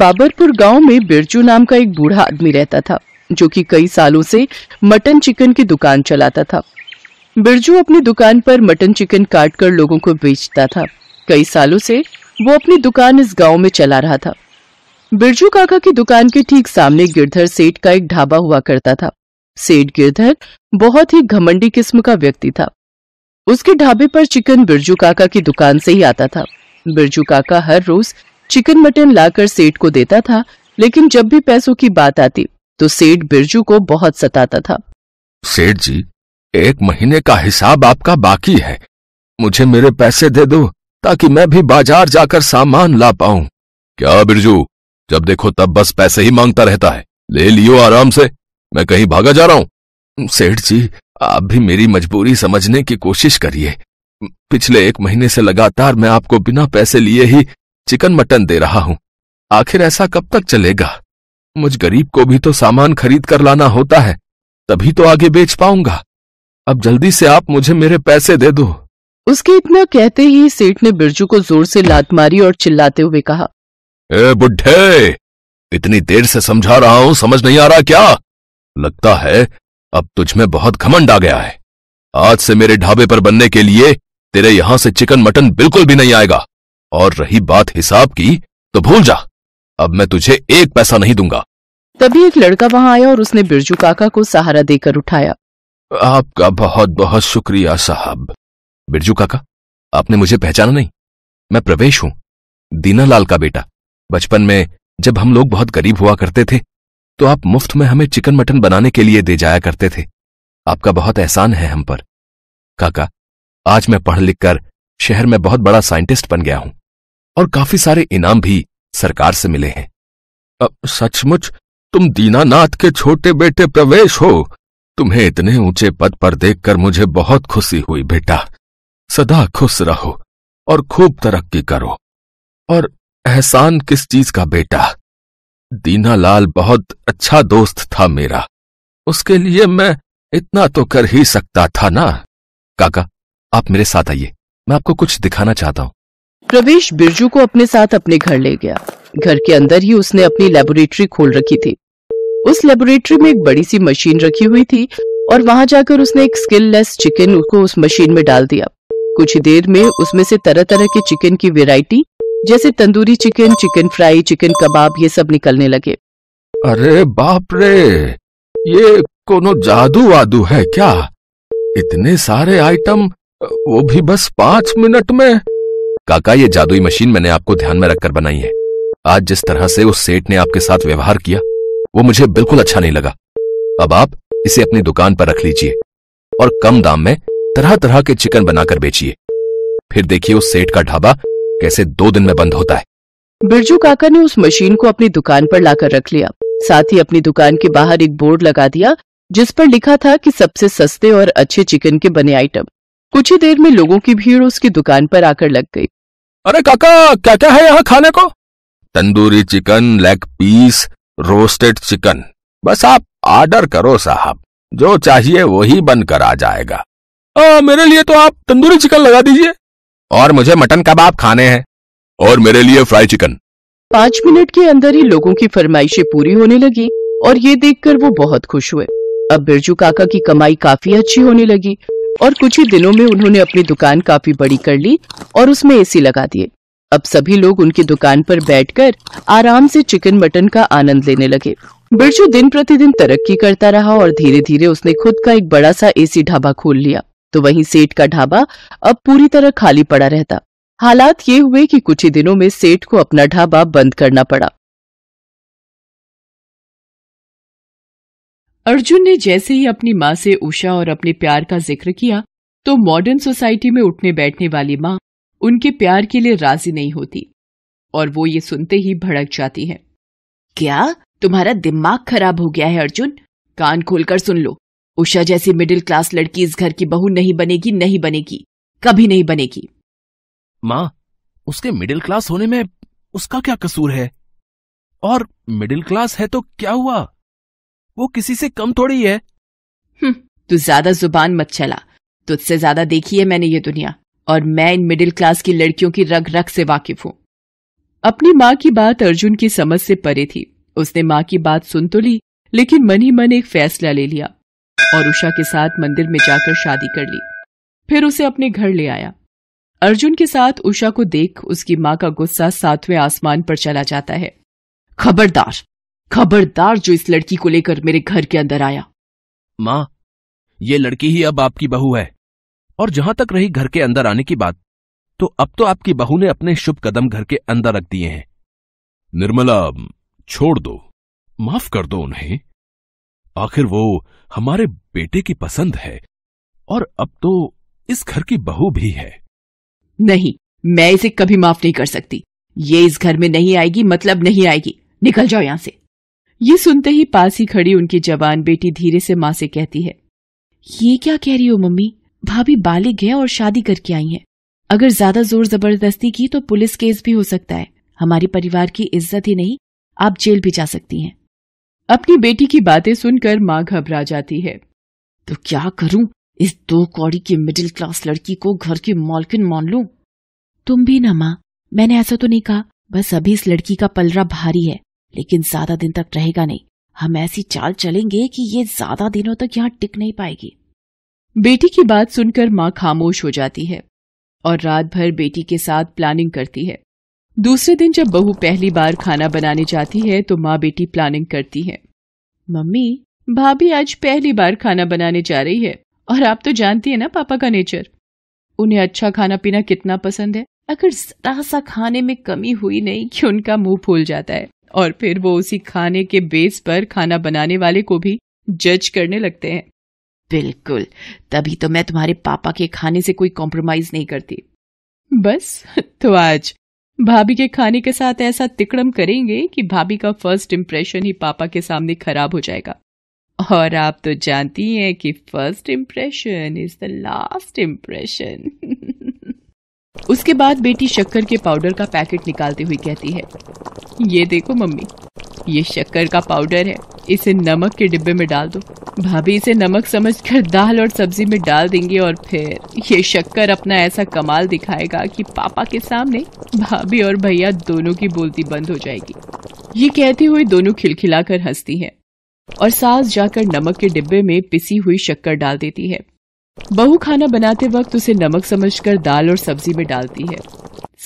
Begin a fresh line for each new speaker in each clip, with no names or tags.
बाबरपुर गांव में बिरजू नाम का एक बूढ़ा आदमी रहता था जो कि कई सालों से मटन चिकन की दुकान चलाता था बिरजू अपनी दुकान पर मटन चिकन काट कर लोगों को बेचता था कई सालों से वो अपनी दुकान इस गांव में चला रहा था बिरजू काका की दुकान के ठीक सामने गिरधर सेठ का एक ढाबा हुआ करता था सेठ गिरधर बहुत ही घमंडी किस्म का व्यक्ति था उसके ढाबे पर चिकन बिरजू काका की दुकान से ही आता था बिरजू काका हर रोज चिकन मटन लाकर सेठ को देता था लेकिन जब भी पैसों की बात आती तो सेठ बिरजू को बहुत सताता था
सेठ जी एक महीने का हिसाब आपका बाकी है मुझे मेरे पैसे दे दो ताकि मैं भी बाजार जाकर सामान ला पाऊं क्या बिरजू जब देखो तब बस पैसे ही मांगता रहता है ले लियो आराम से मैं कहीं भागा जा रहा हूं सेठ जी आप भी मेरी मजबूरी समझने की कोशिश करिए पिछले एक महीने से लगातार मैं आपको बिना पैसे लिए ही चिकन मटन दे रहा हूँ आखिर ऐसा कब तक चलेगा मुझ गरीब को भी तो सामान खरीद कर लाना होता है तभी तो आगे बेच पाऊंगा अब जल्दी से आप मुझे मेरे पैसे दे दो
उसके इतना कहते ही सेठ ने बिरजू को जोर से लात मारी और चिल्लाते हुए कहा
ए बुढ़े इतनी देर से समझा रहा हूँ समझ नहीं आ रहा क्या लगता है अब तुझमें बहुत घमंड आ गया है आज से मेरे ढाबे पर बनने के लिए तेरे यहां से चिकन मटन बिल्कुल भी नहीं आएगा और रही बात हिसाब की तो भूल जा अब मैं तुझे एक पैसा नहीं दूंगा
तभी एक लड़का वहां आया और उसने बिरजू काका को सहारा देकर उठाया
आपका बहुत बहुत शुक्रिया साहब बिरजू काका आपने मुझे पहचाना नहीं मैं प्रवेश हूं दीनालाल का बेटा बचपन में जब हम लोग बहुत गरीब हुआ करते थे तो आप मुफ्त में हमें चिकन मटन बनाने के लिए दे जाया करते थे आपका बहुत एहसान है हम पर काका आज मैं पढ़ लिख कर शहर में बहुत बड़ा साइंटिस्ट बन गया हूं और काफी सारे इनाम भी सरकार से मिले हैं अब सचमुच तुम दीनानाथ के छोटे बेटे प्रवेश हो तुम्हें इतने ऊंचे पद पर देखकर मुझे बहुत खुशी हुई बेटा सदा खुश रहो और खूब तरक्की करो और एहसान किस चीज का बेटा दीनालाल बहुत अच्छा दोस्त था मेरा उसके लिए मैं इतना तो कर ही सकता था ना काका आप मेरे साथ आइए मैं आपको कुछ दिखाना चाहता हूं
प्रवेश बिरजू को अपने साथ अपने घर ले गया घर के अंदर ही उसने अपनी लेबोरेटरी खोल रखी थी उस लेबोरेटरी में एक बड़ी सी मशीन रखी हुई थी और वहां जाकर उसने एक लेस चिकन को उस मशीन में डाल दिया कुछ ही देर में उसमें से तरह तरह के चिकन की वेराइटी जैसे tandoori chicken chicken fry chicken कबाब ये सब निकलने लगे
अरे बाप रे ये कोनो जादू वादू है क्या इतने सारे आइटम वो भी बस पाँच मिनट में काका ये जादुई मशीन मैंने आपको ध्यान में रखकर बनाई है आज जिस तरह से उस सेठ ने आपके साथ व्यवहार किया वो मुझे बिल्कुल अच्छा नहीं लगा अब आप इसे अपनी दुकान पर रख लीजिए और कम दाम में तरह तरह के चिकन बनाकर बेचिए फिर देखिए उस सेठ का ढाबा कैसे दो दिन में बंद होता है
बिरजू काका ने उस मशीन को अपनी दुकान पर लाकर रख लिया साथ ही अपनी दुकान के बाहर एक बोर्ड लगा दिया जिस पर लिखा था कि सबसे सस्ते और अच्छे चिकन के बने आइटम कुछ ही देर में लोगों की भीड़ उसकी दुकान पर आकर लग गई
अरे काका क्या क्या है यहाँ खाने को tandoori chicken leg piece roasted chicken बस आप ऑर्डर करो साहब जो चाहिए वही बनकर आ जाएगा आ, मेरे लिए तो आप तंदूरी चिकन लगा दीजिए और मुझे मटन कबाब खाने हैं और मेरे लिए फ्राई चिकन
पाँच मिनट के अंदर ही लोगों की फरमाइशें पूरी होने लगी और ये देखकर वो बहुत खुश हुए अब बिरजू काका की कमाई काफी अच्छी होने लगी और कुछ ही दिनों में उन्होंने अपनी दुकान काफी बड़ी कर ली और उसमें एसी लगा दिए अब सभी लोग उनकी दुकान पर बैठकर आराम से चिकन मटन का आनंद लेने लगे बिरजू दिन प्रतिदिन तरक्की करता रहा और धीरे धीरे उसने खुद का एक बड़ा सा एसी ढाबा खोल लिया तो वहीं सेठ का ढाबा अब पूरी तरह खाली पड़ा रहता हालात ये हुए कि कुछ ही दिनों में सेठ को अपना ढाबा बंद करना पड़ा अर्जुन ने जैसे ही अपनी माँ से उषा और अपने प्यार का जिक्र किया तो मॉडर्न सोसाइटी में उठने बैठने वाली माँ उनके प्यार के लिए राजी नहीं होती और वो ये सुनते ही भड़क जाती है क्या तुम्हारा दिमाग खराब हो गया है अर्जुन कान खोलकर सुन लो उषा जैसी मिडिल क्लास लड़की इस घर की बहू नहीं बनेगी नहीं बनेगी कभी नहीं बनेगी
माँ उसके मिडिल क्लास होने में उसका क्या कसूर है और मिडिल क्लास है तो क्या हुआ वो किसी से कम थोड़ी है हम्म,
तू ज्यादा जुबान मत चला तुझसे ज्यादा देखी है मैंने ये दुनिया और मैं इन मिडिल क्लास की लड़कियों की रग रग से वाकिफ हूं अपनी माँ की बात अर्जुन की समझ से परे थी उसने माँ की बात सुन तो ली लेकिन मन ही मन एक फैसला ले लिया और उषा के साथ मंदिर में जाकर शादी कर ली फिर उसे अपने घर ले आया अर्जुन के साथ उषा को देख उसकी माँ का गुस्सा सातवें आसमान पर चला जाता है खबरदार खबरदार जो इस लड़की को लेकर मेरे घर के अंदर आया
माँ ये लड़की ही अब आपकी बहू है और जहां तक रही घर के अंदर आने की बात तो अब तो आपकी बहू ने अपने शुभ कदम घर के अंदर रख दिए हैं निर्मला छोड़ दो माफ कर दो उन्हें आखिर वो हमारे बेटे की पसंद है
और अब तो इस घर की बहू भी है नहीं मैं इसे कभी माफ नहीं कर सकती ये इस घर में नहीं आएगी मतलब नहीं आएगी निकल जाओ यहां से ये सुनते ही पास ही खड़ी उनकी जवान बेटी धीरे से माँ से कहती है ये क्या कह रही हो मम्मी भाभी बालिग है और शादी करके आई है अगर ज्यादा जोर जबरदस्ती की तो पुलिस केस भी हो सकता है हमारे परिवार की इज्जत ही नहीं आप जेल भी जा सकती हैं अपनी बेटी की बातें सुनकर माँ घबरा जाती है तो क्या करूं इस दो कौड़ी की मिडिल क्लास लड़की को घर की मॉलकिन मान लू तुम भी ना माँ मैंने ऐसा तो नहीं कहा बस अभी इस लड़की का पलरा भारी है लेकिन ज्यादा दिन तक रहेगा नहीं हम ऐसी चाल चलेंगे कि ये ज्यादा दिनों तक यहाँ टिक नहीं पाएगी बेटी की बात सुनकर माँ खामोश हो जाती है और रात भर बेटी के साथ प्लानिंग करती है दूसरे दिन जब बहू पहली बार खाना बनाने जाती है तो माँ बेटी प्लानिंग करती है मम्मी भाभी आज पहली बार खाना बनाने जा रही है और आप तो जानती है ना पापा का नेचर उन्हें अच्छा खाना पीना कितना पसंद है अगर जरा सा खाने में कमी हुई नहीं कि उनका मुंह फूल जाता है और फिर वो उसी खाने के बेस पर खाना बनाने वाले को भी जज करने लगते हैं बिल्कुल तभी तो मैं तुम्हारे पापा के खाने से कोई कॉम्प्रोमाइज नहीं करती बस तो आज भाभी के खाने के साथ ऐसा तिकड़म करेंगे कि भाभी का फर्स्ट इम्प्रेशन ही पापा के सामने खराब हो जाएगा और आप तो जानती हैं कि first impression is the last impression उसके बाद बेटी शक्कर के पाउडर का पैकेट निकालते हुए कहती है ये देखो मम्मी ये शक्कर का पाउडर है इसे नमक के डिब्बे में डाल दो भाभी इसे नमक समझकर दाल और सब्जी में डाल देंगे और फिर ये शक्कर अपना ऐसा कमाल दिखाएगा कि पापा के सामने भाभी और भैया दोनों की बोलती बंद हो जाएगी ये कहते हुए दोनों खिलखिलाकर हंसती है और सास जाकर नमक के डिब्बे में पिसी हुई शक्कर डाल देती है बहू खाना बनाते वक्त उसे नमक समझकर दाल और सब्जी में डालती है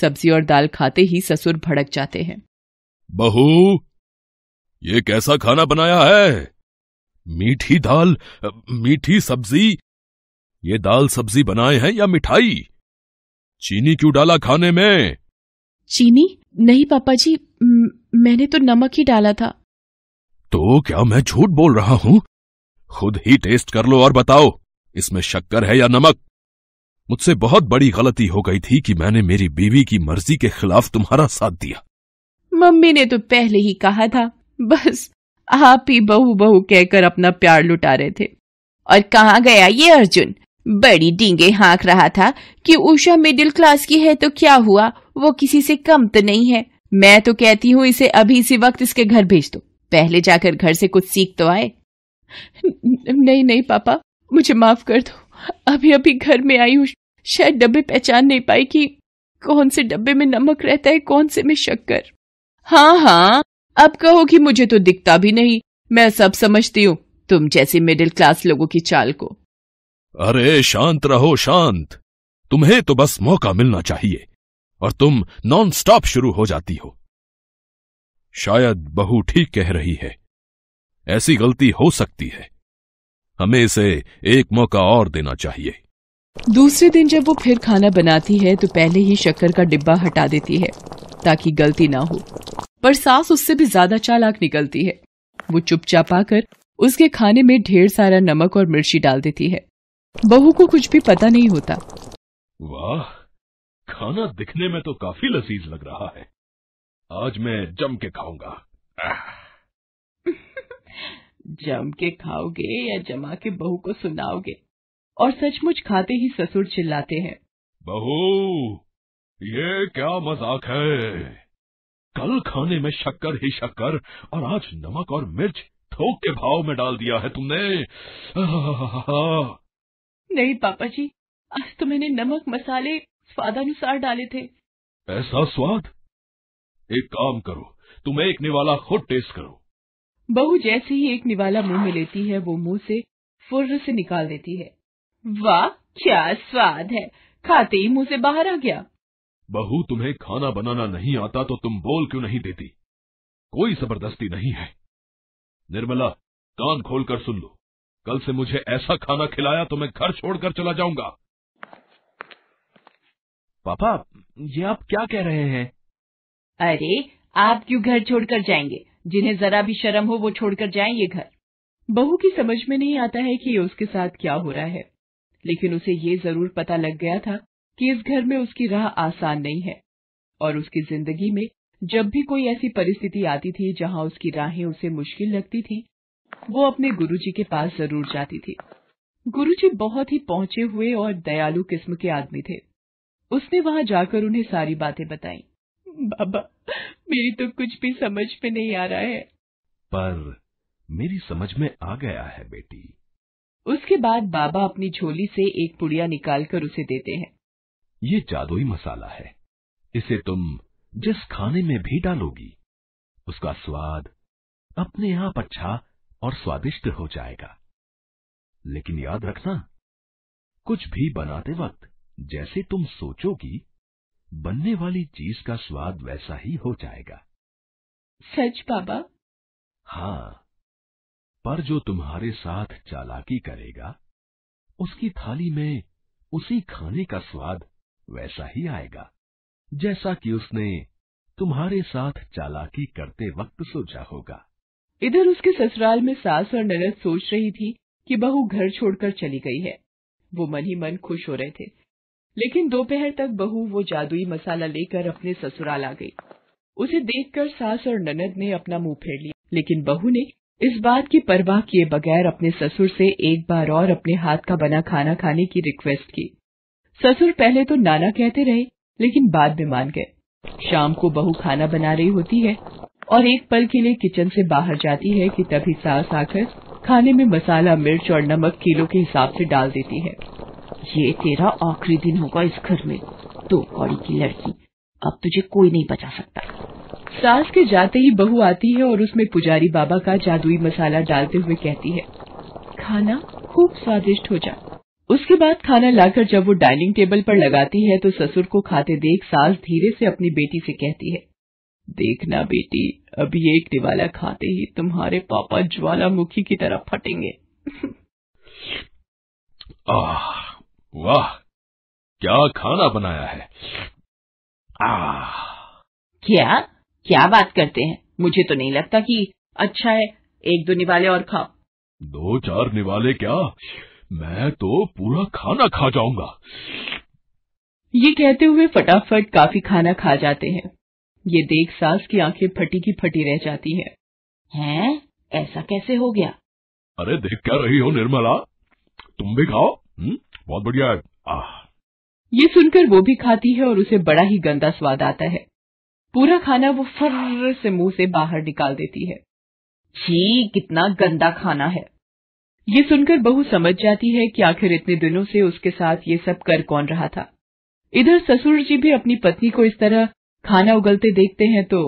सब्जी और दाल खाते ही ससुर भड़क जाते हैं
बहू ये कैसा खाना बनाया है मीठी दाल मीठी सब्जी ये दाल सब्जी बनाए हैं या मिठाई चीनी क्यों डाला खाने में
चीनी नहीं पापा जी मैंने तो नमक ही डाला था
तो क्या मैं झूठ बोल रहा हूँ खुद ही टेस्ट कर लो और बताओ इसमें शक्कर है या नमक मुझसे बहुत बड़ी गलती हो गई थी कि मैंने मेरी बीवी की मर्जी के खिलाफ तुम्हारा साथ दिया
मम्मी ने तो पहले ही कहा था बस आप ही बहू बहू कहकर अपना प्यार लुटा रहे थे और कहा गया ये अर्जुन बड़ी डींगे हाँक रहा था कि उषा मिडिल क्लास की है तो क्या हुआ वो किसी से कम तो नहीं है मैं तो कहती हूँ इसे अभी इसी वक्त इसके घर भेज दो पहले जाकर घर से कुछ सीख तो आए नहीं नहीं पापा मुझे माफ कर दो अभी अभी घर में आई हूँ शायद डब्बे पहचान नहीं पाई कि कौन से डब्बे में नमक रहता है कौन से में शक्कर हाँ हाँ अब कहो कि मुझे तो दिखता भी नहीं मैं सब समझती हूँ तुम जैसे मिडिल क्लास लोगों की चाल को
अरे शांत रहो शांत तुम्हें तो बस मौका मिलना चाहिए और तुम नॉन स्टॉप शुरू हो जाती हो शायद बहू ठीक कह रही है ऐसी गलती हो सकती है हमें इसे एक मौका और देना
चाहिए दूसरे दिन जब वो फिर खाना बनाती है तो पहले ही शक्कर का डिब्बा हटा देती है ताकि गलती ना हो पर सास उससे भी ज्यादा चालाक निकलती है वो चुपचाप आकर उसके खाने में ढेर सारा नमक और मिर्ची डाल देती है बहू को कुछ भी पता नहीं होता
वाह खाना दिखने में तो काफी लजीज लग रहा है आज मैं जम के खाऊंगा
जम के खाओगे या जमा के बहू को सुनाओगे और सचमुच खाते ही ससुर चिल्लाते हैं
बहू ये क्या मजाक है कल खाने में शक्कर ही शक्कर और आज नमक और मिर्च थोक के भाव में डाल दिया है तुमने
नहीं पापा जी आज तो मैंने नमक मसाले स्वादानुसार डाले थे
ऐसा स्वाद एक काम करो तुम एक निवाला खुद टेस्ट करो
बहू जैसे ही एक निवाला मुंह में लेती है वो मुंह से फुर्र से निकाल देती है वाह क्या स्वाद है खाते ही मुंह से बाहर आ गया
बहू तुम्हें खाना बनाना नहीं आता तो तुम बोल क्यों नहीं देती कोई जबरदस्ती नहीं है निर्मला कान खोल कर सुन लो कल से मुझे ऐसा खाना खिलाया तो मैं घर छोड़कर चला जाऊंगा पापा ये आप क्या कह रहे
हैं अरे आप क्यों घर छोड़कर जाएंगे जिन्हें जरा भी शर्म हो वो छोड़कर जाएं ये घर बहू की समझ में नहीं आता है कि उसके साथ क्या हो रहा है लेकिन उसे ये जरूर पता लग गया था कि इस घर में उसकी राह आसान नहीं है और उसकी जिंदगी में जब भी कोई ऐसी परिस्थिति आती थी जहां उसकी राहें उसे मुश्किल लगती थी वो अपने गुरुजी के पास जरूर जाती थी गुरुजी बहुत ही पहुंचे हुए और दयालु किस्म के आदमी थे उसने वहां जाकर उन्हें सारी बातें बताई बाबा मेरी तो कुछ भी समझ में नहीं आ रहा है
पर मेरी समझ में आ गया है बेटी
उसके बाद बाबा अपनी झोली से एक पुड़िया निकालकर उसे देते हैं
ये जादुई मसाला है इसे तुम जिस खाने में भी डालोगी उसका स्वाद अपने आप अच्छा और स्वादिष्ट हो जाएगा लेकिन याद रखना कुछ भी बनाते वक्त जैसे तुम सोचोगी बनने वाली चीज का स्वाद वैसा ही हो जाएगा
सच बाबा
हाँ पर जो तुम्हारे साथ चालाकी करेगा उसकी थाली में उसी खाने का स्वाद वैसा ही आएगा जैसा कि उसने तुम्हारे साथ चालाकी करते वक्त सोचा होगा
इधर उसके ससुराल में सास और ननद सोच रही थी कि बहू घर छोड़कर चली गई है वो मन ही मन खुश हो रहे थे लेकिन दोपहर तक बहू वो जादुई मसाला लेकर अपने ससुराल आ गई उसे देखकर सास और ननद ने अपना मुंह फेर लिया लेकिन बहू ने इस बात की परवाह किए बगैर अपने ससुर से एक बार और अपने हाथ का बना खाना खाने की रिक्वेस्ट की ससुर पहले तो नाना कहते रहे लेकिन बाद में मान गए शाम को बहू खाना बना रही होती है और एक पल के लिए किचन से बाहर जाती है कि तभी सास आकर खाने में मसाला मिर्च और नमक किलो के हिसाब से डाल देती है ये तेरा आखिरी दिन होगा इस घर में तो कौड़ी की लड़की अब तुझे कोई नहीं बचा सकता सास के जाते ही बहू आती है और उसमें पुजारी बाबा का जादुई मसाला डालते हुए कहती है खाना खूब स्वादिष्ट हो जा उसके बाद खाना लाकर जब वो डाइनिंग टेबल पर लगाती है तो ससुर को खाते देख सास धीरे से अपनी बेटी से कहती है देखना बेटी अभी एक दिवाला खाते ही तुम्हारे पापा ज्वालामुखी की तरह फटेंगे
आह वाह क्या खाना बनाया है आह
क्या क्या बात करते हैं मुझे तो नहीं लगता कि अच्छा है एक दो निवाले और खाओ
दो चार निवाले क्या मैं तो पूरा खाना खा जाऊंगा
ये कहते हुए फटाफट काफी खाना खा जाते हैं ये देख सास की आंखें फटी की फटी रह जाती है हैं ऐसा कैसे हो गया
अरे देख क्या रही हो निर्मला तुम भी खाओ हम्म, बहुत बढ़िया है आ।
ये सुनकर वो भी खाती है और उसे बड़ा ही गंदा स्वाद आता है पूरा खाना वो फर्र से मुंह से बाहर निकाल देती है छी कितना गंदा खाना है ये सुनकर बहू समझ जाती है कि आखिर इतने दिनों से उसके साथ ये सब कर कौन रहा था इधर ससुर जी भी अपनी पत्नी को इस तरह खाना उगलते देखते हैं तो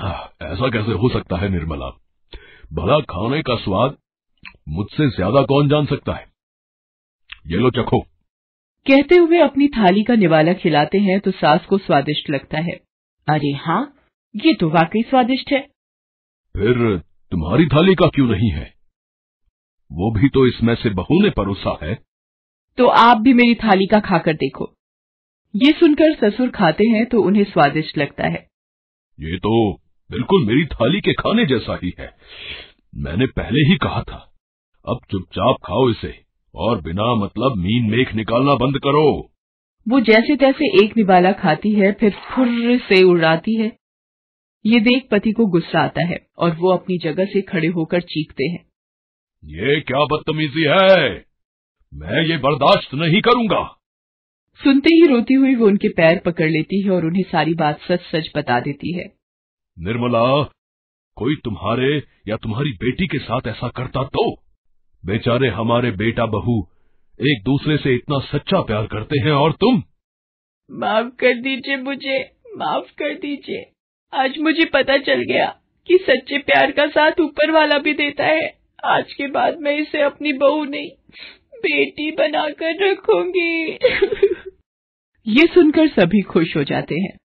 आ, हाँ, ऐसा कैसे हो सकता है निर्मला भला खाने का स्वाद मुझसे ज्यादा कौन जान सकता है ये लो चखो
कहते हुए अपनी थाली का निवाला खिलाते हैं तो सास को स्वादिष्ट लगता है अरे हाँ ये तो वाकई स्वादिष्ट है
फिर तुम्हारी थाली का क्यों नहीं है वो भी तो इसमें से बहू ने परोसा है
तो आप भी मेरी थाली का खाकर देखो ये सुनकर ससुर खाते हैं तो उन्हें स्वादिष्ट लगता है
ये तो बिल्कुल मेरी थाली के खाने जैसा ही है मैंने पहले ही कहा था अब चुपचाप खाओ इसे और बिना मतलब मीन मेख निकालना बंद करो
वो जैसे तैसे एक निबाला खाती है फिर फुर्र से उड़ाती है ये देख पति को गुस्सा आता है और वो अपनी जगह से खड़े होकर चीखते हैं
ये क्या बदतमीजी है मैं ये बर्दाश्त नहीं करूंगा
सुनते ही रोती हुई वो उनके पैर पकड़ लेती है और उन्हें सारी बात सच सच बता देती है
निर्मला कोई तुम्हारे या तुम्हारी बेटी के साथ ऐसा करता तो बेचारे हमारे बेटा बहू एक दूसरे से इतना सच्चा प्यार करते हैं और तुम
माफ कर दीजिए मुझे माफ कर दीजिए आज मुझे पता चल गया कि सच्चे प्यार का साथ ऊपर वाला भी देता है आज के बाद मैं इसे अपनी बहू नहीं बेटी बनाकर रखूंगी ये सुनकर सभी खुश हो जाते हैं